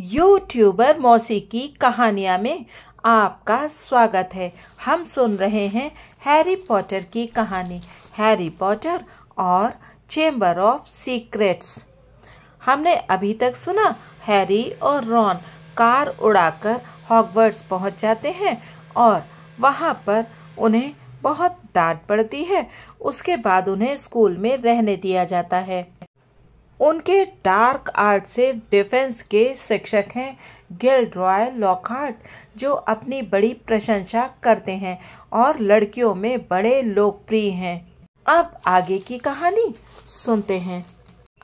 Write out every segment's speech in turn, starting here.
YouTuber मौसीकी कहानियाँ में आपका स्वागत है हम सुन रहे हैं हैरी पॉटर की कहानी हैरी पॉटर और चेंबर ऑफ सीक्रेट्स हमने अभी तक सुना हैरी और रॉन कार उड़ाकर हॉगवर्ड्स पहुंच जाते हैं और वहां पर उन्हें बहुत डांट पड़ती है उसके बाद उन्हें स्कूल में रहने दिया जाता है उनके डार्क आर्ट से डिफेंस के शिक्षक हैं गिल रॉय लॉकहार्ट जो अपनी बड़ी प्रशंसा करते हैं और लड़कियों में बड़े लोकप्रिय हैं अब आगे की कहानी सुनते हैं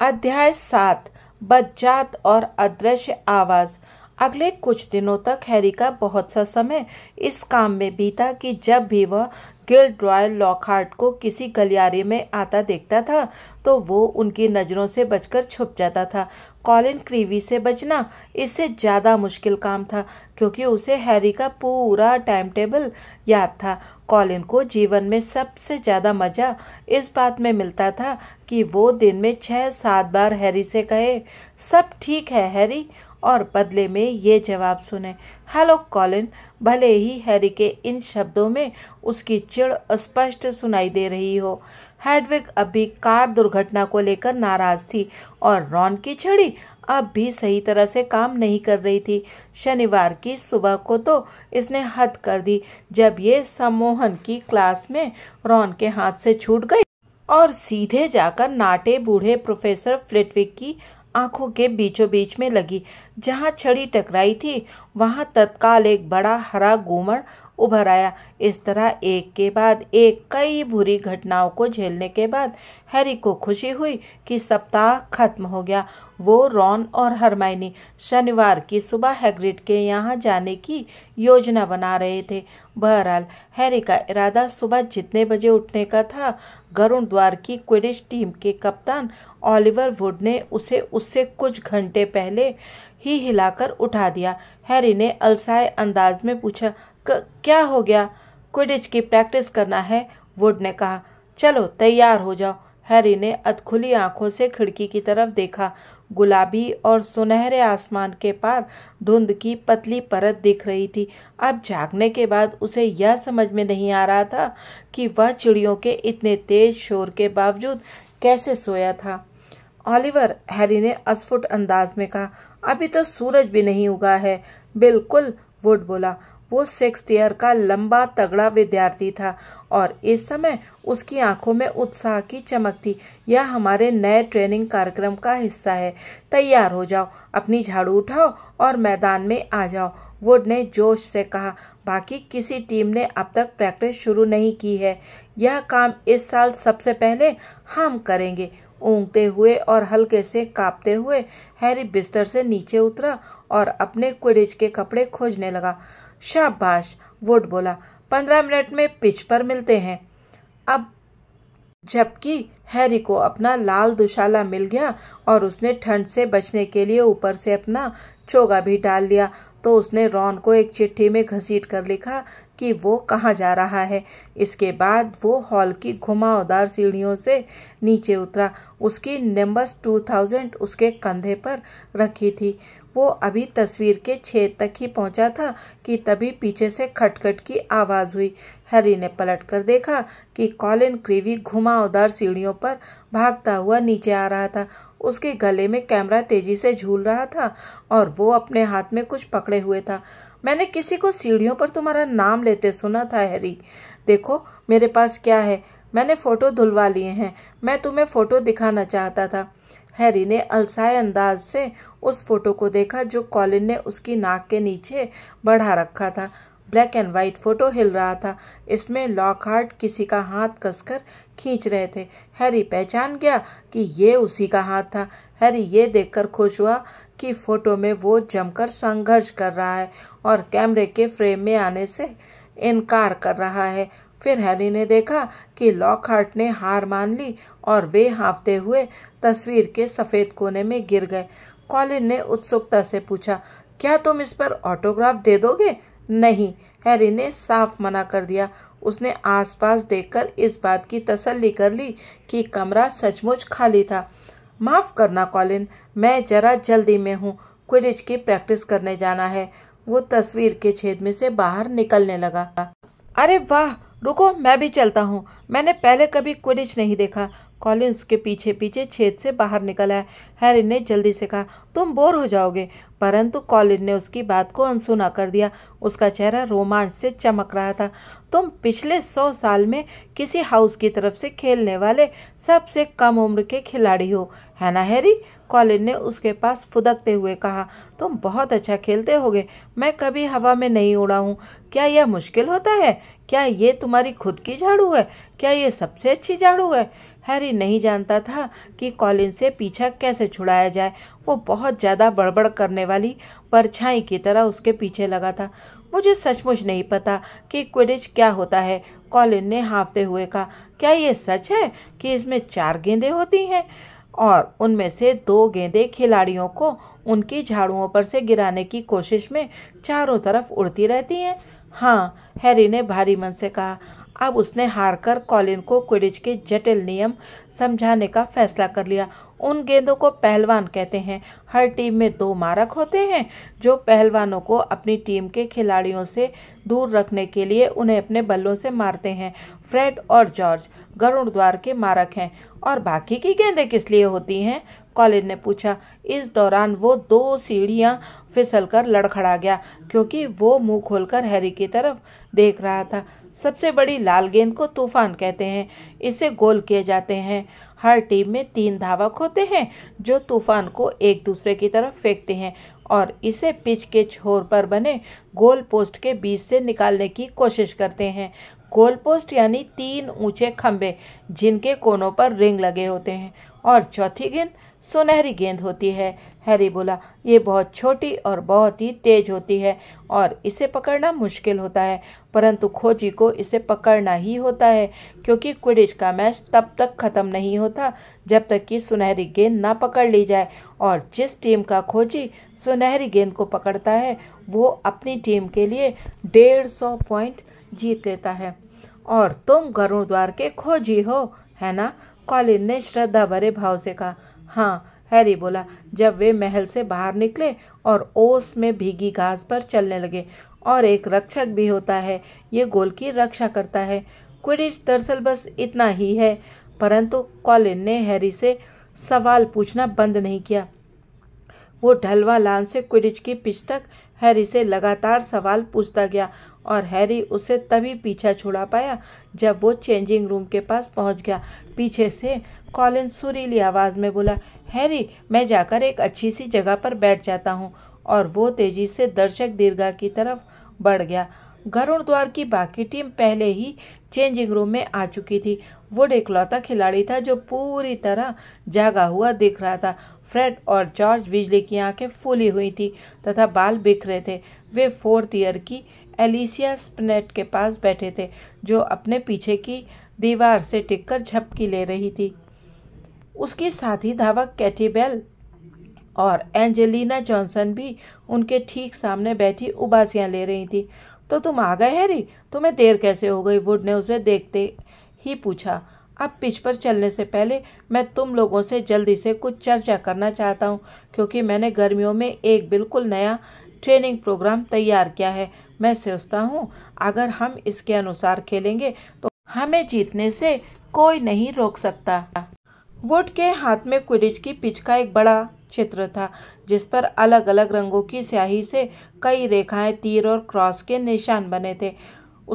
अध्याय सात बज्जात और अदृश्य आवाज़ अगले कुछ दिनों तक हैरी का बहुत सा समय इस काम में बीता कि जब भी वह गिल रॉयल लॉकहार्ट को किसी गलियारे में आता देखता था तो वो उनकी नज़रों से बचकर छुप जाता था कॉलिन क्रीवी से बचना इससे ज़्यादा मुश्किल काम था क्योंकि उसे हैरी का पूरा टाइम टेबल याद था कॉलिन को जीवन में सबसे ज़्यादा मज़ा इस बात में मिलता था कि वो दिन में छः सात बार हैरी से कहे सब ठीक है हैरी और बदले में ये जवाब सुने हेलो कॉलिन भले ही हैरी के इन शब्दों में उसकी चिड़ स्पष्ट सुनाई दे रही हो हेडविक अभी कार दुर्घटना को लेकर नाराज थी और रॉन की छड़ी अब भी सही तरह से काम नहीं कर रही थी शनिवार की सुबह को तो इसने हद कर दी जब ये सम्मोहन की क्लास में रॉन के हाथ से छूट गई और सीधे जाकर नाटे बूढ़े प्रोफेसर फ्लिटविक की आंखों के बीचों बीच में लगी जहाँ छड़ी टकराई थी वहाँ तत्काल एक बड़ा हरा गोमड़ उभर आया इस तरह एक के बाद एक कई बुरी घटनाओं को झेलने के बाद हैरी को खुशी हुई कि सप्ताह खत्म हो गया वो रॉन और हरमाइनी शनिवार की सुबह हैग्रिड के यहाँ जाने की योजना बना रहे थे बहरहाल हैरी का इरादा सुबह जितने बजे उठने का था गरुण द्वार की क्विडिश टीम के कप्तान ओलिवर वुड ने उसे उससे कुछ घंटे पहले ही हिलाकर उठा दिया हैरी ने अलसाए अंदाज में पूछा क्या हो गया क्विडिच की प्रैक्टिस करना है वुड ने कहा चलो तैयार हो जाओ हैरी ने अधखुली आंखों से खिड़की की तरफ देखा गुलाबी और सुनहरे आसमान के पार धुंध की पतली परत दिख रही थी अब जागने के बाद उसे यह समझ में नहीं आ रहा था कि वह चिड़ियों के इतने तेज शोर के बावजूद कैसे सोया था ऑलिवर हैरी ने अस्फुट अंदाज में कहा अभी तो सूरज भी नहीं उगा है बिल्कुल वुड बोला वो सिक्स ईयर का लंबा तगड़ा विद्यार्थी था और इस समय उसकी आंखों में उत्साह की चमक थी यह हमारे नए ट्रेनिंग कार्यक्रम का हिस्सा है तैयार हो जाओ अपनी झाड़ू उठाओ और मैदान में आ जाओ वुड ने जोश से कहा बाकी किसी टीम ने अब तक प्रैक्टिस शुरू नहीं की है यह काम इस साल सबसे पहले हम करेंगे ऊँगते हुए और हल्के से कांपते हुए हैरी बिस्तर से नीचे उतरा और अपने क्विडिज के कपड़े खोजने लगा शाबाश वुड बोला पंद्रह मिनट में पिच पर मिलते हैं अब जबकि हैरी को अपना लाल दुशाला मिल गया और उसने ठंड से बचने के लिए ऊपर से अपना चोगा भी डाल लिया तो उसने रॉन को एक चिट्ठी में घसीट कर लिखा कि वो कहाँ जा रहा है इसके बाद वो हॉल की घुमावदार सीढ़ियों से नीचे उतरा उसकी नंबर्स 2000 उसके कंधे पर रखी थी वो अभी तस्वीर के छेद तक ही पहुंचा था कि तभी पीछे से खटखट की आवाज़ हुई हैरी ने पलट कर देखा कि कॉलिन क्रीवी घुमावदार सीढ़ियों पर भागता हुआ नीचे आ रहा था उसके गले में कैमरा तेजी से झूल रहा था और वो अपने हाथ में कुछ पकड़े हुए था मैंने किसी को सीढ़ियों पर तुम्हारा नाम लेते सुना था हैरी देखो मेरे पास क्या है मैंने फ़ोटो धुलवा लिए हैं मैं तुम्हें फ़ोटो दिखाना चाहता था हैरी ने अलसाए अंदाज से उस फोटो को देखा जो कॉलिन ने उसकी नाक के नीचे बढ़ा रखा था ब्लैक एंड वाइट फोटो हिल रहा था इसमें लॉकहार्ट किसी का हाथ कसकर खींच रहे थे हैरी पहचान गया कि ये उसी का हाथ था हैरी ये देखकर खुश हुआ की फ़ोटो में वो जमकर संघर्ष कर रहा है और कैमरे के फ्रेम में आने से इनकार कर रहा है फिर हैरी ने देखा कि लॉकहार्ट ने हार मान ली और वे हाँफते हुए तस्वीर के सफ़ेद कोने में गिर गए कॉलिन ने उत्सुकता से पूछा क्या तुम इस पर ऑटोग्राफ दे दोगे नहीं हैरी ने साफ मना कर दिया उसने आसपास देखकर इस बात की तसल्ली कर ली कि कमरा सचमुच खाली था माफ़ करना कॉलिन मैं जरा जल्दी में हूँ क्विडिच की प्रैक्टिस करने जाना है वो तस्वीर के छेद में से बाहर निकलने लगा अरे वाह रुको मैं भी चलता हूँ मैंने पहले कभी क्विडिच नहीं देखा कॉलिन उसके पीछे पीछे छेद से बाहर निकल आया हैरी ने जल्दी से कहा तुम बोर हो जाओगे परंतु कॉलिन ने उसकी बात को अनसुना कर दिया उसका चेहरा रोमांच से चमक रहा था तुम पिछले सौ साल में किसी हाउस की तरफ से खेलने वाले सबसे कम उम्र के खिलाड़ी हो है ना हैरी कॉलिन ने उसके पास फुदकते हुए कहा तुम बहुत अच्छा खेलते होगे मैं कभी हवा में नहीं उड़ा हूँ क्या यह मुश्किल होता है क्या ये तुम्हारी खुद की झाड़ू है क्या ये सबसे अच्छी झाड़ू है हैरी नहीं जानता था कि कॉलिन से पीछा कैसे छुड़ाया जाए वो बहुत ज़्यादा बड़बड़ करने वाली परछाई की तरह उसके पीछे लगा था मुझे सचमुच नहीं पता कि क्विडिच क्या होता है कॉलिन ने हाँफते हुए कहा क्या ये सच है कि इसमें चार गेंदे होती हैं और उनमें से दो गेंदे खिलाड़ियों को उनकी झाड़ुओं पर से गिराने की कोशिश में चारों तरफ उड़ती रहती हैं हाँ हैरी ने भारी मन से कहा अब उसने हार कर कॉलिन को क्विडिच के जटिल नियम समझाने का फैसला कर लिया उन गेंदों को पहलवान कहते हैं हर टीम में दो मारक होते हैं जो पहलवानों को अपनी टीम के खिलाड़ियों से दूर रखने के लिए उन्हें अपने बल्लों से मारते हैं फ्रेड और जॉर्ज गरुण द्वार के मारक हैं और बाकी की गेंदें किस लिए होती हैं कॉलेज ने पूछा इस दौरान वो दो सीढ़ियाँ फिसल कर लड़खड़ा गया क्योंकि वो मुंह खोलकर हैरी की तरफ देख रहा था सबसे बड़ी लाल गेंद को तूफान कहते हैं इसे गोल किए जाते हैं हर टीम में तीन धावक होते हैं जो तूफान को एक दूसरे की तरफ फेंकते हैं और इसे पिच के छोर पर बने गोल पोस्ट के बीच से निकालने की कोशिश करते हैं गोल पोस्ट यानी तीन ऊंचे खंबे जिनके कोनों पर रिंग लगे होते हैं और चौथी गेंद सुनहरी गेंद होती है हैरी बोला ये बहुत छोटी और बहुत ही तेज होती है और इसे पकड़ना मुश्किल होता है परंतु खोजी को इसे पकड़ना ही होता है क्योंकि क्विडिश का मैच तब तक ख़त्म नहीं होता जब तक कि सुनहरी गेंद ना पकड़ ली जाए और जिस टीम का खोजी सुनहरी गेंद को पकड़ता है वो अपनी टीम के लिए डेढ़ सौ पॉइंट जीत लेता है और तुम गरुड़ द्वार के खोजी हो है ना कॉलिन ने श्रद्धा भरे भाव से कहा हाँ हैरी बोला जब वे महल से बाहर निकले और ओस में भीगी घास पर चलने लगे और एक रक्षक भी होता है ये गोल की रक्षा करता है क्विडिच दरअसल बस इतना ही है परंतु कॉलिन ने हैरी से सवाल पूछना बंद नहीं किया वो ढलवा लान से क्विडिच की पिछ तक हैरी से लगातार सवाल पूछता गया और हैरी उसे तभी पीछा छुड़ा पाया जब वो चेंजिंग रूम के पास पहुंच गया पीछे से कॉलिन सुरीली आवाज़ में बोला हैरी मैं जाकर एक अच्छी सी जगह पर बैठ जाता हूँ और वो तेज़ी से दर्शक दीर्घा की तरफ बढ़ गया गरुण द्वार की बाकी टीम पहले ही चेंजिंग रूम में आ चुकी थी वुड इकलौता खिलाड़ी था जो पूरी तरह जागा हुआ दिख रहा था फ्रेड और जॉर्ज बिजली की आंखें फूली हुई थी तथा बाल बिखरे थे वे फोर्थ ईयर की एलिसिया स्पनेट के पास बैठे थे जो अपने पीछे की दीवार से टिककर झपकी ले रही थी उसकी साथी धावक कैटी बेल और एंजेलिना जॉनसन भी उनके ठीक सामने बैठी उबासियाँ ले रही थी तो तुम आ गए हैरी तुम्हें देर कैसे हो गई वुड ने उसे देखते ही पूछा अब पिच पर चलने से पहले मैं तुम लोगों से जल्दी से कुछ चर्चा करना चाहता हूँ क्योंकि मैंने गर्मियों में एक बिल्कुल नया ट्रेनिंग प्रोग्राम तैयार किया है मैं सोचता हूँ अगर हम इसके अनुसार खेलेंगे तो हमें जीतने से कोई नहीं रोक सकता वुड के हाथ में क्विडिज की पिच का एक बड़ा क्षेत्र था जिस पर अलग अलग रंगों की स्याही से कई रेखाएं तीर और क्रॉस के निशान बने थे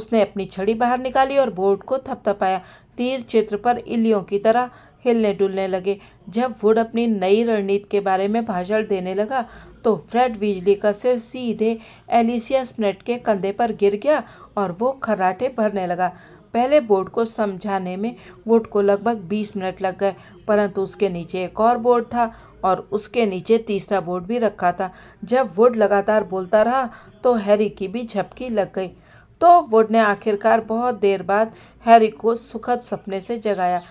उसने अपनी छड़ी बाहर निकाली और बोर्ड को थपथपाया तीर चित्र पर इलियों की तरह हिलने डुलने लगे जब वुड अपनी नई रणनीति के बारे में भाषण देने लगा तो फ्रेड बिजली का सिर सीधे एलिसिया स्नेट के कंधे पर गिर गया और वो खराटे भरने लगा पहले बोर्ड को समझाने में वुड को लगभग 20 मिनट लग गए परंतु उसके नीचे एक और बोर्ड था और उसके नीचे तीसरा बोर्ड भी रखा था जब वुड लगातार बोलता रहा तो हैरी की भी झपकी लग गई तो वुड ने आखिरकार बहुत देर बाद हैरी को सुखद सपने से जगाया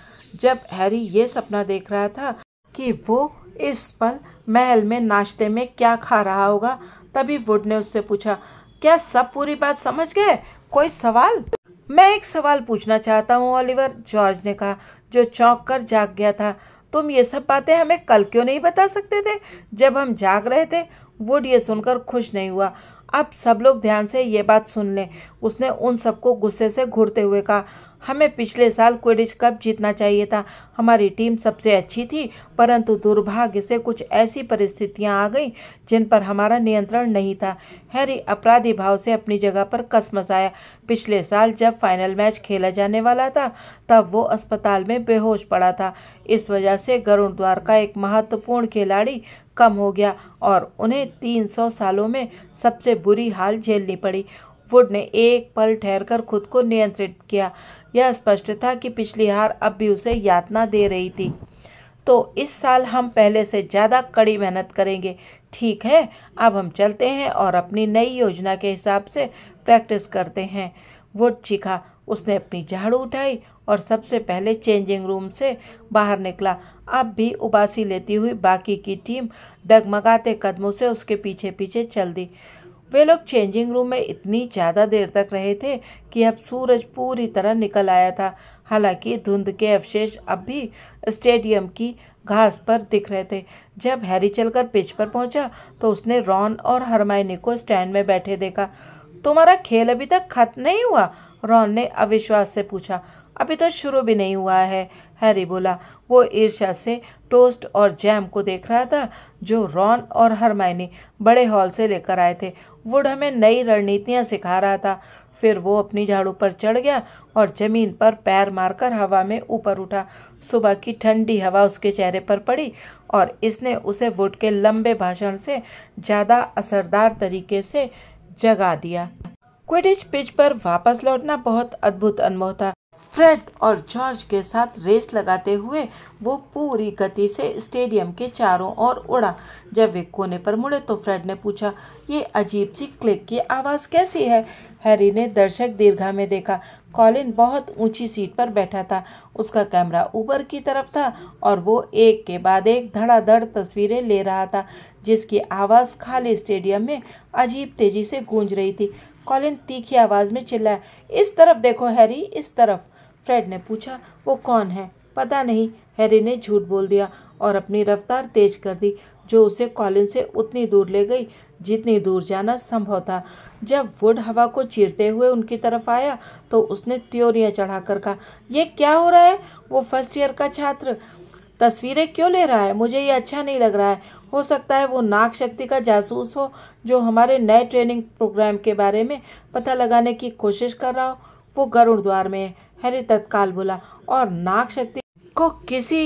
जब हैरी ये सपना देख रहा था कि वो इस पल महल में नाश्ते में क्या खा रहा होगा तभी वुड ने उससे पूछा क्या सब पूरी बात समझ गए कोई सवाल मैं एक सवाल पूछना चाहता हूँ ऑलिवर जॉर्ज ने कहा जो चौंक कर जाग गया था तुम ये सब बातें हमें कल क्यों नहीं बता सकते थे जब हम जाग रहे थे वुड ये सुनकर खुश नहीं हुआ अब सब लोग ध्यान से ये बात सुन लें उसने उन सबको गुस्से से घूरते हुए कहा हमें पिछले साल क्विडिज कप जीतना चाहिए था हमारी टीम सबसे अच्छी थी परंतु दुर्भाग्य से कुछ ऐसी परिस्थितियां आ गईं जिन पर हमारा नियंत्रण नहीं था हैरी अपराधी भाव से अपनी जगह पर कस मसाया पिछले साल जब फाइनल मैच खेला जाने वाला था तब वो अस्पताल में बेहोश पड़ा था इस वजह से गरुण द्वार का एक महत्वपूर्ण खिलाड़ी कम हो गया और उन्हें 300 सालों में सबसे बुरी हाल झेलनी पड़ी वुड ने एक पल ठहरकर खुद को नियंत्रित किया यह स्पष्ट था कि पिछली हार अब भी उसे यातना दे रही थी तो इस साल हम पहले से ज़्यादा कड़ी मेहनत करेंगे ठीक है अब हम चलते हैं और अपनी नई योजना के हिसाब से प्रैक्टिस करते हैं वो चिखा उसने अपनी झाड़ू उठाई और सबसे पहले चेंजिंग रूम से बाहर निकला अब भी उबासी लेती हुई बाकी की टीम डगमगाते कदमों से उसके पीछे पीछे चल दी वे लोग चेंजिंग रूम में इतनी ज़्यादा देर तक रहे थे कि अब सूरज पूरी तरह निकल आया था हालांकि धुंध के अवशेष अब भी स्टेडियम की घास पर दिख रहे थे जब हैरी चलकर पिच पर पहुंचा तो उसने रॉन और हरमाइनी को स्टैंड में बैठे देखा तुम्हारा खेल अभी तक खत्म नहीं हुआ रॉन ने अविश्वास से पूछा अभी तो शुरू भी नहीं हुआ है हैरी बोला वो ईर्ष्या से टोस्ट और जैम को देख रहा था जो रॉन और हरमाइनी बड़े हॉल से लेकर आए थे वुड हमें नई रणनीतियाँ सिखा रहा था फिर वो अपनी झाड़ू पर चढ़ गया और ज़मीन पर पैर मारकर हवा में ऊपर उठा सुबह की ठंडी हवा उसके चेहरे पर पड़ी और इसने उसे वुड के लंबे भाषण से ज़्यादा असरदार तरीके से जगा दिया क्विडिच पिच पर वापस लौटना बहुत अद्भुत अनुभव था फ्रेड और जॉर्ज के साथ रेस लगाते हुए वो पूरी गति से स्टेडियम के चारों ओर उड़ा जब वे कोने पर मुड़े तो फ्रेड ने पूछा ये अजीब सी क्लिक की आवाज़ कैसी है हैरी ने दर्शक दीर्घा में देखा कॉलिन बहुत ऊंची सीट पर बैठा था उसका कैमरा ऊपर की तरफ था और वो एक के बाद एक धड़ाधड़ तस्वीरें ले रहा था जिसकी आवाज़ खाली स्टेडियम में अजीब तेज़ी से गूंज रही थी कॉलिन तीखी आवाज़ में चिल्लाया इस तरफ देखो हैरी इस तरफ फ्रेड ने पूछा वो कौन है पता नहीं हैरी ने झूठ बोल दिया और अपनी रफ्तार तेज कर दी जो उसे कॉलिन से उतनी दूर ले गई जितनी दूर जाना संभव था जब वुड हवा को चीरते हुए उनकी तरफ आया तो उसने त्योरियाँ चढ़ा कर कहा यह क्या हो रहा है वो फर्स्ट ईयर का छात्र तस्वीरें क्यों ले रहा है मुझे ये अच्छा नहीं लग रहा है हो सकता है वो नाग शक्ति का जासूस हो जो हमारे नए ट्रेनिंग प्रोग्राम के बारे में पता लगाने की कोशिश कर रहा हो वो गरुड़ द्वार में है हैरी तत्काल बोला और नाग शक्ति को किसी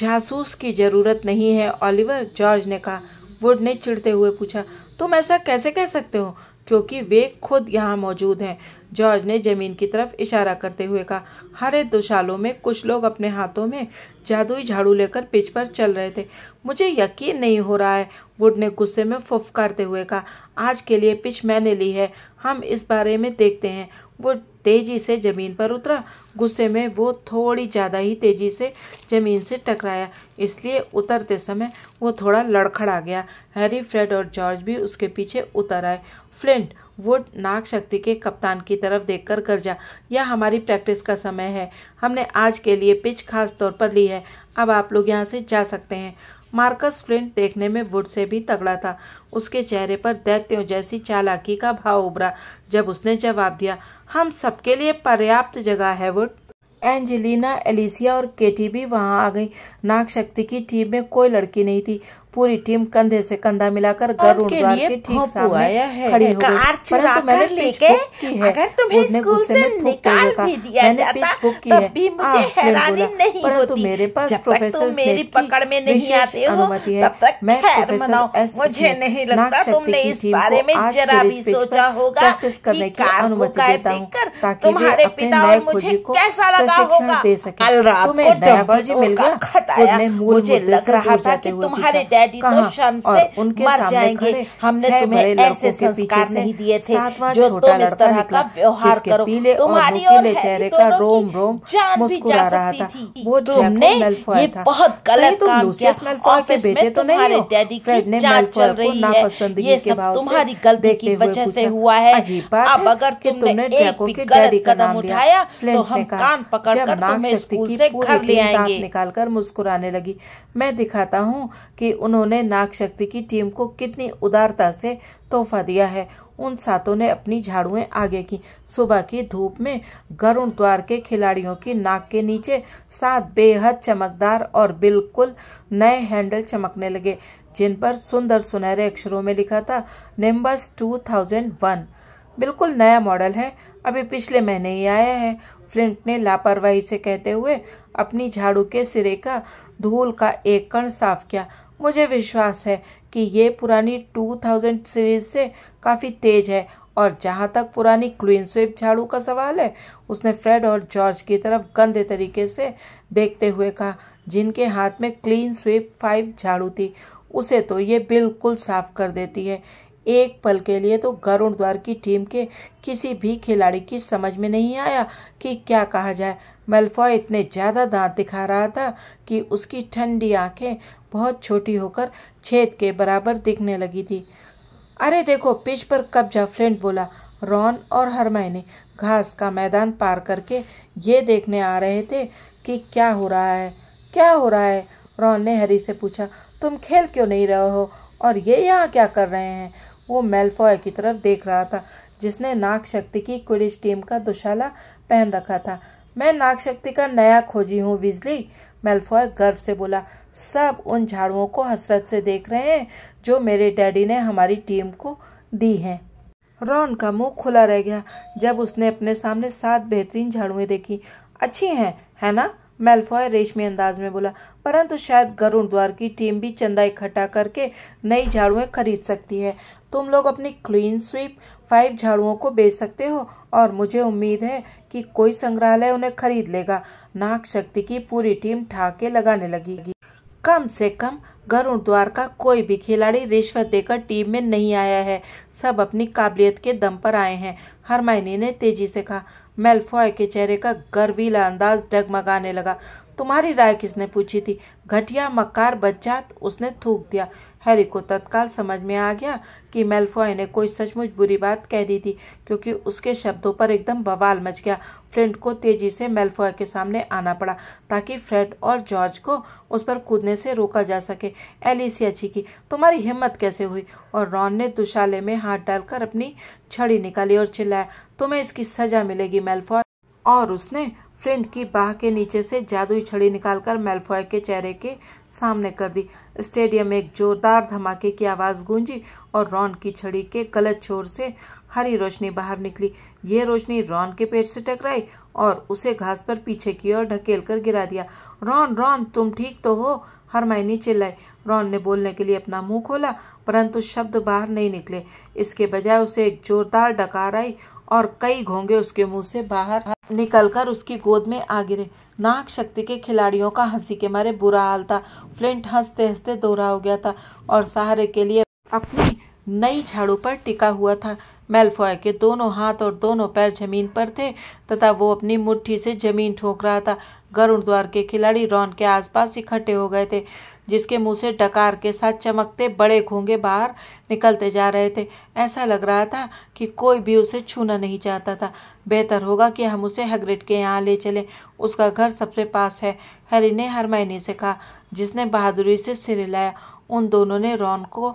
जासूस की जरूरत नहीं है ओलिवर जॉर्ज ने कहा वुड ने चिड़ते हुए पूछा तुम ऐसा कैसे कह सकते हो क्योंकि वे खुद यहाँ मौजूद हैं जॉर्ज ने जमीन की तरफ इशारा करते हुए कहा हरे दुशालों में कुछ लोग अपने हाथों में जादुई झाड़ू लेकर पिच पर चल रहे थे मुझे यकीन नहीं हो रहा है वुड ने गुस्से में फुफकारते हुए कहा आज के लिए पिच मैंने ली है हम इस बारे में देखते हैं वुड तेजी से ज़मीन पर उतरा गुस्से में वो थोड़ी ज़्यादा ही तेज़ी से ज़मीन से टकराया इसलिए उतरते समय वो थोड़ा लड़खड़ा गया हैरी फ्रेड और जॉर्ज भी उसके पीछे उतर आए फ्लिंट वो नाग शक्ति के कप्तान की तरफ देखकर गरजा यह हमारी प्रैक्टिस का समय है हमने आज के लिए पिच खास तौर पर ली है अब आप लोग यहाँ से जा सकते हैं मार्कस फ्लिंट देखने में वुड से भी तगड़ा था उसके चेहरे पर दैत्यों जैसी चालाकी का भाव उभरा जब उसने जवाब दिया हम सबके लिए पर्याप्त जगह है वुड एंजेलिना एलिसिया और केटी भी वहां आ गई नाग शक्ति की टीम में कोई लड़की नहीं थी पूरी टीम कंधे से कंधा मिलाकर घर द्वार के ठीक है खड़ी लेके अगर तुम्हें स्कूल से निकाल भी दिया जाता तब भी मुझे हैरानी नहीं होती मेरे पास प्रोफेसर मेरी पकड़ में नहीं आते हो तब तक मैं मुझे नहीं लगता तुमने इस बारे में जरा भी सोचा होगा की तुम्हारे पिता और मुझे कैसा लगा होगा कल रात को मिल गया मुझे लग रहा था कि तुम्हारे डैडी तो शर्म से मर जाएंगे हमने तुम्हें ऐसे संस्कार नहीं दिए थे जो तुम इस तरह का व्यवहार करो तुम्हारी और चेहरे का रोम रोम मुस्कुरा रहा था वो तुमने ये बहुत गलत काम किया तो तुम्हारे डैडी की जांच चल रही है ये सब तुम्हारी गलती की वजह से हुआ है अब अगर तुमने एक भी गलत कदम उठाया तो हम कान पकड़ कर तुम्हें स्कूल से घर ले आएंगे निकाल कर मुस्कुराने लगी मैं दिखाता हूँ कि उन्होंने नाग शक्ति की टीम को कितनी उदारता से तोहफा दिया है उन सातों ने अपनी झाड़ूएं आगे की सुबह की धूप में गरुण द्वार के खिलाड़ियों की नाक के नीचे सात बेहद चमकदार और बिल्कुल नए हैंडल चमकने लगे जिन पर सुंदर सुनहरे अक्षरों में लिखा था निम्बस 2001 बिल्कुल नया मॉडल है अभी पिछले महीने ही आया है फ्लिंट ने लापरवाही से कहते हुए अपनी झाड़ू के सिरे का धूल का एक कण साफ किया मुझे विश्वास है कि ये पुरानी 2000 सीरीज से काफ़ी तेज है और जहाँ तक पुरानी क्लीन स्वीप झाड़ू का सवाल है उसने फ्रेड और जॉर्ज की तरफ गंदे तरीके से देखते हुए कहा जिनके हाथ में क्लीन स्वीप फाइव झाड़ू थी उसे तो ये बिल्कुल साफ कर देती है एक पल के लिए तो गरुण द्वार की टीम के किसी भी खिलाड़ी की समझ में नहीं आया कि क्या कहा जाए मेल्फॉय इतने ज़्यादा दांत दिखा रहा था कि उसकी ठंडी आंखें बहुत छोटी होकर छेद के बराबर दिखने लगी थी अरे देखो पिच पर कब्जा फ्लिंट बोला रॉन और महीने घास का मैदान पार करके ये देखने आ रहे थे कि क्या हो रहा है क्या हो रहा है रॉन ने हरी से पूछा तुम खेल क्यों नहीं रहे हो और ये यहाँ क्या कर रहे हैं वो मेलफॉय की तरफ देख रहा था जिसने नाग शक्ति की क्विडिश टीम का दुशाला पहन रखा था मैं नाग शक्ति का नया खोजी हूँ विजली मेलफॉय गर्व से बोला सब उन झाड़ुओं को हसरत से देख रहे हैं जो मेरे डैडी ने हमारी टीम को दी हैं रॉन का मुंह खुला रह गया जब उसने अपने सामने सात बेहतरीन झाड़ुएं देखी अच्छी हैं है ना मेलफॉय रेशमी अंदाज में बोला परंतु शायद गरुण द्वार की टीम भी चंदा इकट्ठा करके नई झाड़ुएं खरीद सकती है तुम लोग अपनी क्लीन स्वीप फाइव झाड़ुओं को बेच सकते हो और मुझे उम्मीद है कि कोई संग्रहालय उन्हें खरीद लेगा नाक शक्ति की पूरी टीम ठाके लगाने लगेगी कम से कम गरुण द्वार का कोई भी खिलाड़ी रिश्वत देकर टीम में नहीं आया है सब अपनी काबिलियत के दम पर आए हैं हरमाइनी ने तेजी से कहा मेलफॉय के चेहरे का गर्वीला अंदाज डगमगाने लगा तुम्हारी राय किसने पूछी थी घटिया मकार बच्चा तो उसने थूक दिया हैरी को तत्काल समझ में आ गया कि मेलफॉय ने कोई सचमुच बुरी बात कह दी थी क्योंकि उसके शब्दों पर एकदम बवाल मच गया फ्रेंड को तेजी से मेलफॉय के सामने आना पड़ा ताकि फ्रेड और जॉर्ज को उस पर कूदने से रोका जा सके एलिसिया चीखी तुम्हारी हिम्मत कैसे हुई और रॉन ने दुशाले में हाथ डालकर अपनी छड़ी निकाली और चिल्लाया तुम्हें इसकी सजा मिलेगी मेलफॉय और उसने फ्रेंड की बाह के नीचे से जादुई छड़ी निकालकर मेलफॉय के चेहरे के सामने कर दी स्टेडियम में एक जोरदार धमाके की आवाज़ गूंजी और रॉन की छड़ी के गलत छोर से हरी रोशनी बाहर निकली ये रोशनी रॉन के पेट से टकराई और उसे घास पर पीछे की ओर ढकेल कर गिरा दिया रॉन रॉन तुम ठीक तो हो हर मायने चिल्लाई रॉन ने बोलने के लिए अपना मुंह खोला परंतु शब्द बाहर नहीं निकले इसके बजाय उसे एक जोरदार डकार आई और कई घोंगे उसके मुंह से बाहर निकलकर उसकी गोद में आ गिरे नाग शक्ति के खिलाड़ियों का हंसी के मारे बुरा हाल था फ्लिंट हंसते हंसते दोहरा हो गया था और सहारे के लिए अपनी नई झाड़ू पर टिका हुआ था मेलफॉय के दोनों हाथ और दोनों पैर जमीन पर थे तथा वो अपनी मुट्ठी से जमीन ठोक रहा था गरुड़ द्वार के खिलाड़ी रॉन के आसपास इकट्ठे हो गए थे जिसके मुंह से डकार के साथ चमकते बड़े घोंगे बाहर निकलते जा रहे थे ऐसा लग रहा था कि कोई भी उसे छूना नहीं चाहता था बेहतर होगा कि हम उसे हगरेट के यहाँ ले चलें उसका घर सबसे पास है हैरी ने महीने से कहा जिसने बहादुरी से सिर हिलाया उन दोनों ने रॉन को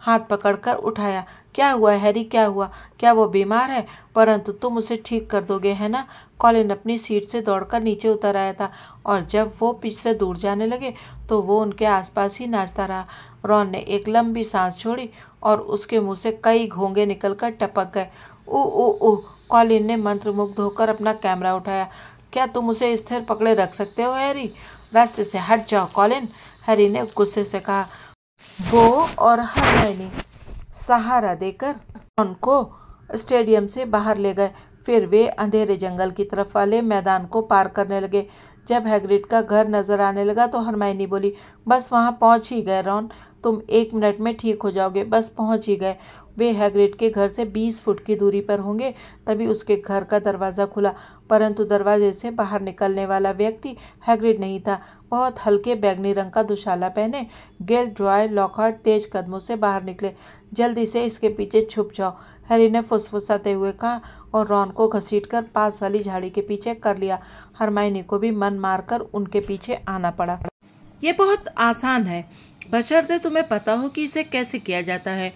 हाथ पकड़कर उठाया क्या हुआ हैरी क्या हुआ क्या वो बीमार है परंतु तुम उसे ठीक कर दोगे है ना कॉलिन अपनी सीट से दौड़कर नीचे उतर आया था और जब वो पिच से दूर जाने लगे तो वो उनके आसपास ही नाचता रहा रॉन ने एक लंबी सांस छोड़ी और उसके मुंह से कई घोंगे निकलकर टपक गए ओ ओ ओ कॉलिन ने मंत्रमुग्ध होकर अपना कैमरा उठाया क्या तुम उसे स्थिर पकड़े रख सकते हो हैरी रास्ते से हट जाओ कॉलिन हैरी ने गुस्से से कहा वो और हर सहारा देकर उनको स्टेडियम से बाहर ले गए फिर वे अंधेरे जंगल की तरफ वाले मैदान को पार करने लगे जब हैग्रिड का घर नजर आने लगा तो हरमाइनी बोली बस वहाँ पहुँच ही गए रॉन तुम एक मिनट में ठीक हो जाओगे बस पहुँच ही गए वे हैग्रिड के घर से बीस फुट की दूरी पर होंगे तभी उसके घर का दरवाज़ा खुला परंतु दरवाजे से बाहर निकलने वाला व्यक्ति हैग्रिड नहीं था बहुत हल्के बैगनी रंग का दुशाला पहने गेल ड्रॉय लॉकहार्ट तेज कदमों से बाहर निकले जल्दी से इसके पीछे छुप जाओ हैरी ने फुसफुसाते हुए कहा और रॉन को घसीटकर पास वाली झाड़ी के पीछे कर लिया हरमाइनी को भी मन मारकर उनके पीछे आना पड़ा ये बहुत आसान है बशर्ते तुम्हें पता हो कि इसे कैसे किया जाता है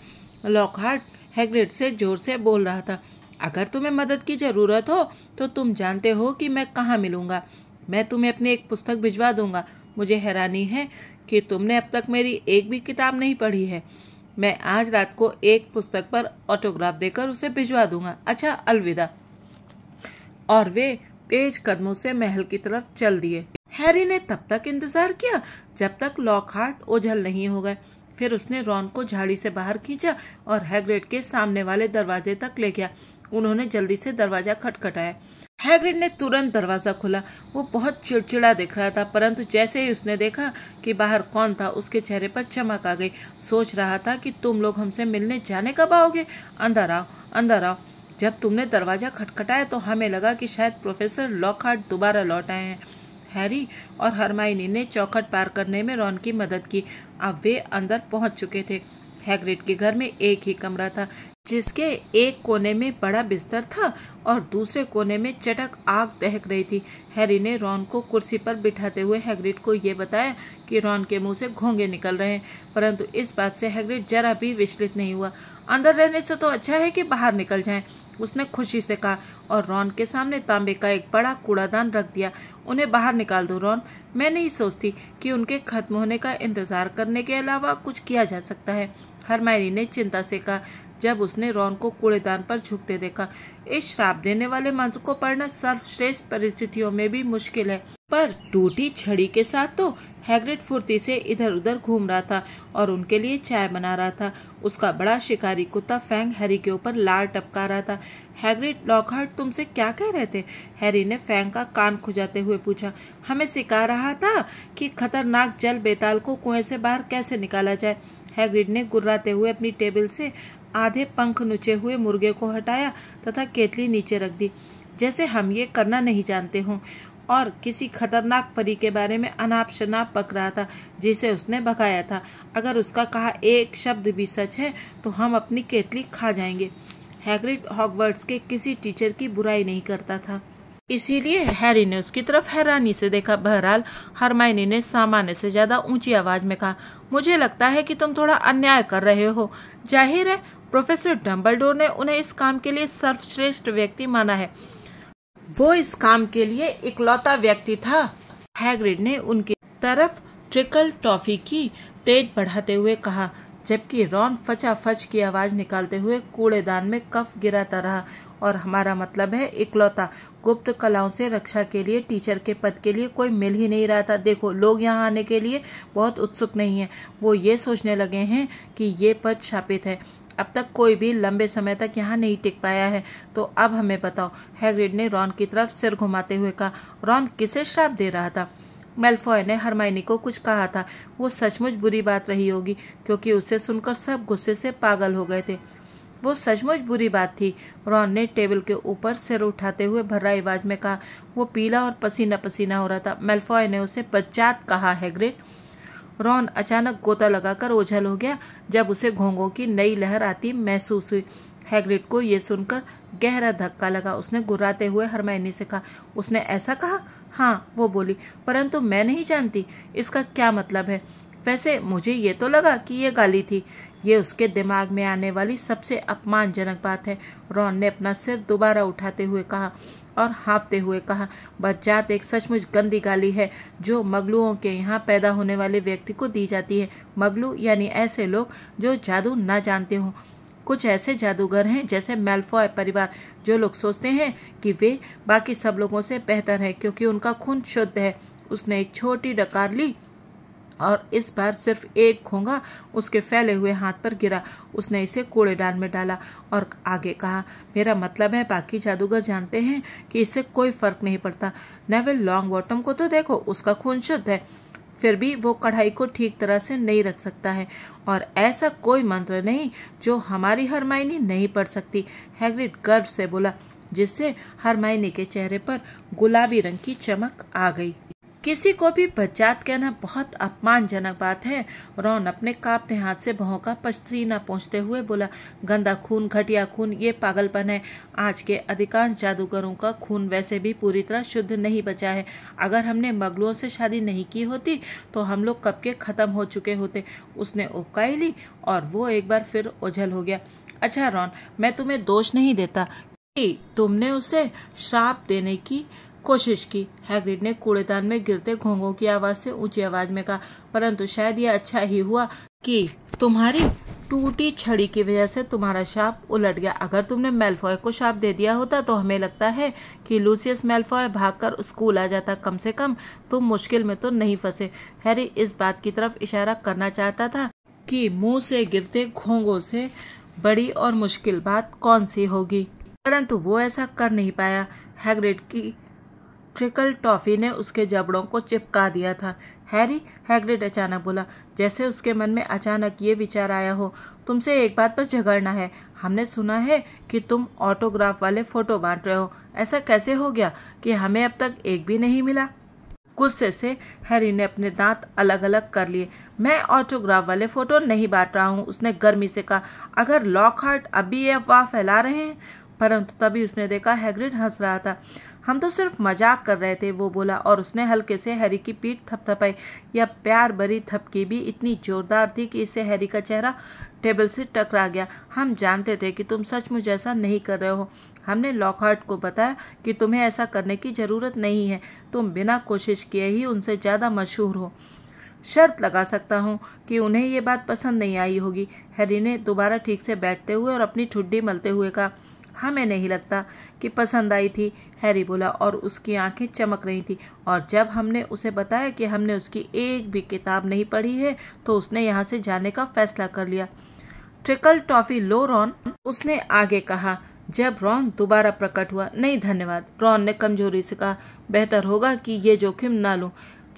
लॉकहार्ट हैग्रिड से जोर से बोल रहा था अगर तुम्हें मदद की ज़रूरत हो तो तुम जानते हो कि मैं कहाँ मिलूंगा मैं तुम्हें अपनी एक पुस्तक भिजवा दूंगा मुझे हैरानी है कि तुमने अब तक मेरी एक भी किताब नहीं पढ़ी है मैं आज रात को एक पुस्तक पर ऑटोग्राफ देकर उसे भिजवा दूंगा अच्छा अलविदा और वे तेज कदमों से महल की तरफ चल दिए हैरी ने तब तक इंतजार किया जब तक लॉकहार्ट ओझल नहीं हो गए फिर उसने रॉन को झाड़ी से बाहर खींचा और हैग्रेड के सामने वाले दरवाजे तक ले गया उन्होंने जल्दी से दरवाजा खटखटाया हैग्रिड ने तुरंत दरवाजा खोला वो बहुत चिड़चिड़ा दिख रहा था परंतु जैसे ही उसने देखा कि बाहर कौन था उसके चेहरे पर चमक आ गई सोच रहा था कि तुम लोग हमसे मिलने जाने कब आओगे अंदर आओ अंदर आओ जब तुमने दरवाजा खटखटाया तो हमें लगा कि शायद प्रोफेसर लॉकहार्ट दोबारा लौट आए हैं हैरी और हरमाइनी ने चौखट पार करने में रॉन की मदद की अब वे अंदर पहुंच चुके थे हैग्रिड के घर में एक ही कमरा था जिसके एक कोने में बड़ा बिस्तर था और दूसरे कोने में चटक आग दहक रही थी हैरी ने रॉन को कुर्सी पर बिठाते हुए हैग्रिड को यह बताया कि रॉन के मुंह से घोंगे निकल रहे हैं परंतु इस बात से हैग्रिड जरा भी विचलित नहीं हुआ अंदर रहने से तो अच्छा है कि बाहर निकल जाएं उसने खुशी से कहा और रॉन के सामने तांबे का एक बड़ा कूड़ादान रख दिया उन्हें बाहर निकाल दो रॉन मैं नहीं सोचती कि उनके खत्म होने का इंतजार करने के अलावा कुछ किया जा सकता है हरमायरी ने चिंता से कहा जब उसने रॉन को कूड़ेदान पर झुकते देखा इस श्राप देने वाले मंच को पढ़ना सर्वश्रेष्ठ परिस्थितियों में भी मुश्किल है पर टूटी छड़ी के साथ तो हैग्रेड फुर्ती से इधर उधर घूम रहा था और उनके लिए चाय बना रहा था उसका बड़ा शिकारी कुत्ता फैंग हैरी के ऊपर लाल टपका रहा था हैग्रिड लॉकहार्ट तुमसे क्या कह रहे थे हैरी ने फैंग का कान खुजाते हुए पूछा हमें सिखा रहा था कि खतरनाक जल बेताल को कुएं से बाहर कैसे निकाला जाए हैग्रिड ने गुर्राते हुए अपनी टेबल से आधे पंख नुचे हुए मुर्गे को हटाया तथा केतली नीचे रख दी जैसे हम ये करना नहीं जानते हों और किसी खतरनाक परी के बारे में अनाप शनाप पक रहा था जिसे उसने भगाया था अगर उसका कहा एक शब्द भी सच है तो हम अपनी केतली खा जाएंगे हैग्रिड हॉगवर्ड्स के किसी टीचर की बुराई नहीं करता था इसीलिए हैरी ने उसकी तरफ हैरानी से देखा बहरहाल हरमाइनी ने सामान्य से ज़्यादा ऊंची आवाज़ में कहा मुझे लगता है कि तुम थोड़ा अन्याय कर रहे हो जाहिर है प्रोफेसर डम्बलडोर ने उन्हें इस काम के लिए सर्वश्रेष्ठ व्यक्ति माना है वो इस काम के लिए इकलौता व्यक्ति था हैग्रिड ने उनकी तरफ ट्रिकल टॉफी की प्लेट बढ़ाते हुए कहा जबकि रॉन फच की आवाज निकालते हुए कूड़ेदान में कफ गिराता रहा और हमारा मतलब है इकलौता गुप्त कलाओं से रक्षा के लिए टीचर के पद के लिए कोई मिल ही नहीं रहा था देखो लोग यहाँ आने के लिए बहुत उत्सुक नहीं है वो ये सोचने लगे हैं कि ये पद शापित है अब तक कोई भी लंबे समय तक यहाँ नहीं टिक पाया है तो अब हमें बताओ हैग्रिड ने रॉन की तरफ सिर घुमाते हुए कहा रॉन किसे श्राप दे रहा था मेल्फॉय ने हरमाइनी को कुछ कहा था वो सचमुच बुरी बात रही होगी क्योंकि उसे सुनकर सब गुस्से से पागल हो गए थे वो सचमुच बुरी बात थी रॉन ने टेबल के ऊपर सिर उठाते हुए भर्रा आवाज में कहा वो पीला और पसीना पसीना हो रहा था मेलफॉय ने उसे पश्चात कहा हैग्रिड रॉन अचानक गोता लगाकर ओझल हो गया जब उसे घोंगो की नई लहर आती महसूस हुई हैग्रिड को यह सुनकर गहरा धक्का लगा उसने गुर्राते हुए हरमैनी से कहा उसने ऐसा कहा हाँ वो बोली परंतु मैं नहीं जानती इसका क्या मतलब है वैसे मुझे ये तो लगा कि ये गाली थी ये उसके दिमाग में आने वाली सबसे अपमानजनक बात है रॉन ने अपना सिर दोबारा उठाते हुए कहा और हाँफते हुए कहा बच्चा तो एक सचमुच गंदी गाली है जो मगलुओं के यहाँ पैदा होने वाले व्यक्ति को दी जाती है मगलू यानी ऐसे लोग जो जादू न जानते हों कुछ ऐसे जादूगर हैं जैसे मेल्फॉय परिवार जो लोग सोचते हैं कि वे बाकी सब लोगों से बेहतर है क्योंकि उनका खून शुद्ध है उसने एक छोटी डकार ली और इस बार सिर्फ एक घोंगा उसके फैले हुए हाथ पर गिरा उसने इसे कूड़ेदान में डाला और आगे कहा मेरा मतलब है बाकी जादूगर जानते हैं कि इससे कोई फर्क नहीं पड़ता नेवल लॉन्ग बॉटम को तो देखो उसका खून शुद्ध है फिर भी वो कढ़ाई को ठीक तरह से नहीं रख सकता है और ऐसा कोई मंत्र नहीं जो हमारी हरमाइनी नहीं पढ़ सकती हैग्रिड गर्व से बोला जिससे हरमाइनी के चेहरे पर गुलाबी रंग की चमक आ गई किसी को भी बज्जात कहना बहुत अपमानजनक बात है रोन अपने कांपते हाथ से बहों का पसीना पहुंचते हुए बोला गंदा खून घटिया खून ये पागलपन है आज के अधिकांश जादूगरों का खून वैसे भी पूरी तरह शुद्ध नहीं बचा है अगर हमने मगलुओं से शादी नहीं की होती तो हम लोग कब के ख़त्म हो चुके होते उसने उपकाई ली और वो एक बार फिर ओझल हो गया अच्छा रोन मैं तुम्हें दोष नहीं देता कि तुमने उसे श्राप देने की कोशिश की हैग्रिड ने कूड़ेदान में गिरते घोंघों की आवाज से ऊंची आवाज में कहा परंतु शायद यह अच्छा ही हुआ कि तुम्हारी टूटी छड़ी की वजह से तुम्हारा शाप उलट गया अगर तुमने मेलफॉय को शाप दे दिया होता तो हमें लगता है कि लूसियस मेलफॉय भागकर स्कूल आ जाता कम से कम तुम मुश्किल में तो नहीं फंसे हैरी इस बात की तरफ इशारा करना चाहता था कि मुंह से गिरते घोंघों से बड़ी और मुश्किल बात कौन सी होगी परंतु वो ऐसा कर नहीं पाया हैग्रिड की ट्रिकल टॉफी ने उसके जबड़ों को चिपका दिया था हैरी हैग्रिड अचानक बोला जैसे उसके मन में अचानक ये विचार आया हो तुमसे एक बात पर झगड़ना है हमने सुना है कि तुम ऑटोग्राफ वाले फ़ोटो बांट रहे हो ऐसा कैसे हो गया कि हमें अब तक एक भी नहीं मिला गुस्से से हैरी ने अपने दांत अलग अलग कर लिए मैं ऑटोग्राफ वाले फ़ोटो नहीं बांट रहा हूँ उसने गर्मी से कहा अगर लॉक हार्ट अभी ये अफवाह फैला रहे हैं परंतु तभी उसने देखा हैग्रिड हंस रहा था हम तो सिर्फ मजाक कर रहे थे वो बोला और उसने हल्के से हैरी की पीठ थपथपाई यह प्यार भरी थपकी भी इतनी जोरदार थी कि इससे हैरी का चेहरा टेबल से टकरा गया हम जानते थे कि तुम सचमुच ऐसा नहीं कर रहे हो हमने लॉकहार्ट को बताया कि तुम्हें ऐसा करने की ज़रूरत नहीं है तुम बिना कोशिश किए ही उनसे ज़्यादा मशहूर हो शर्त लगा सकता हूँ कि उन्हें ये बात पसंद नहीं आई होगी हैरी ने दोबारा ठीक से बैठते हुए और अपनी ठुड्डी मलते हुए कहा हमें नहीं लगता कि पसंद आई थी हैरी बोला और उसकी आंखें चमक रही थी और जब हमने उसे बताया कि हमने उसकी एक भी किताब नहीं पढ़ी है तो उसने यहाँ से जाने का फैसला कर लिया ट्रिकल टॉफी लो रॉन उसने आगे कहा जब रॉन दोबारा प्रकट हुआ नहीं धन्यवाद रॉन ने कमजोरी से कहा बेहतर होगा कि ये जोखिम ना लूँ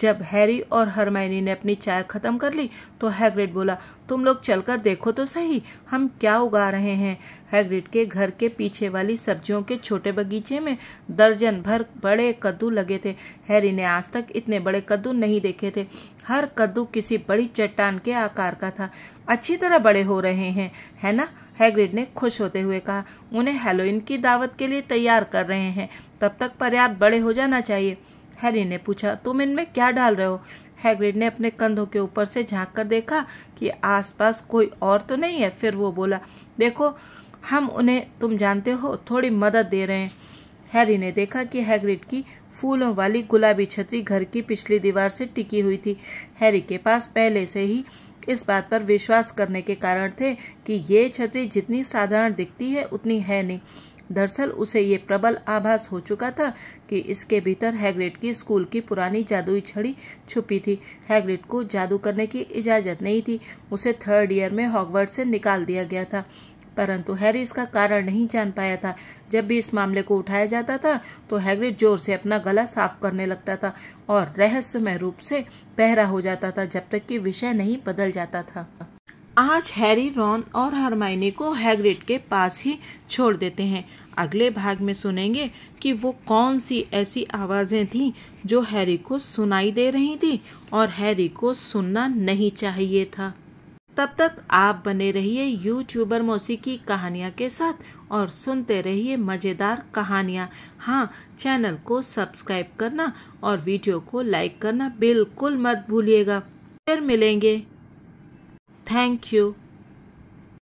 जब हैरी और हरमाइनी ने अपनी चाय खत्म कर ली तो हैग्रिड बोला तुम लोग चलकर देखो तो सही हम क्या उगा रहे हैं हैग्रिड के घर के पीछे वाली सब्जियों के छोटे बगीचे में दर्जन भर बड़े कद्दू लगे थे हैरी ने आज तक इतने बड़े कद्दू नहीं देखे थे हर कद्दू किसी बड़ी चट्टान के आकार का था अच्छी तरह बड़े हो रहे हैं है ना हैग्रिड ने खुश होते हुए कहा उन्हें हेलोइन की दावत के लिए तैयार कर रहे हैं तब तक पर्याप्त बड़े हो जाना चाहिए हैरी ने पूछा तुम इनमें क्या डाल रहे हो हैग्रिड ने अपने कंधों के ऊपर से झांक कर देखा कि आसपास कोई और तो नहीं है फिर वो बोला देखो हम उन्हें तुम जानते हो थोड़ी मदद दे रहे हैं हैरी ने देखा कि हैग्रिड की फूलों वाली गुलाबी छतरी घर की पिछली दीवार से टिकी हुई थी हैरी के पास पहले से ही इस बात पर विश्वास करने के कारण थे कि ये छतरी जितनी साधारण दिखती है उतनी है नहीं दरअसल उसे ये प्रबल आभास हो चुका था कि इसके भीतर हैग्रिड की स्कूल की पुरानी जादुई छड़ी छुपी थी हैग्रिड को जादू करने की इजाज़त नहीं थी उसे थर्ड ईयर में हॉगवर्ड से निकाल दिया गया था परंतु हैरी इसका कारण नहीं जान पाया था जब भी इस मामले को उठाया जाता था तो हैग्रिड जोर से अपना गला साफ करने लगता था और रहस्यमय रूप से पहरा हो जाता था जब तक कि विषय नहीं बदल जाता था आज हैरी रॉन और हरमाइनी को हैग्रिड के पास ही छोड़ देते हैं अगले भाग में सुनेंगे कि वो कौन सी ऐसी आवाज़ें थीं जो हैरी को सुनाई दे रही थी और हैरी को सुनना नहीं चाहिए था तब तक आप बने रहिए यूट्यूबर मौसी की कहानियाँ के साथ और सुनते रहिए मज़ेदार कहानियाँ हाँ चैनल को सब्सक्राइब करना और वीडियो को लाइक करना बिल्कुल मत भूलिएगा फिर मिलेंगे थैंक यू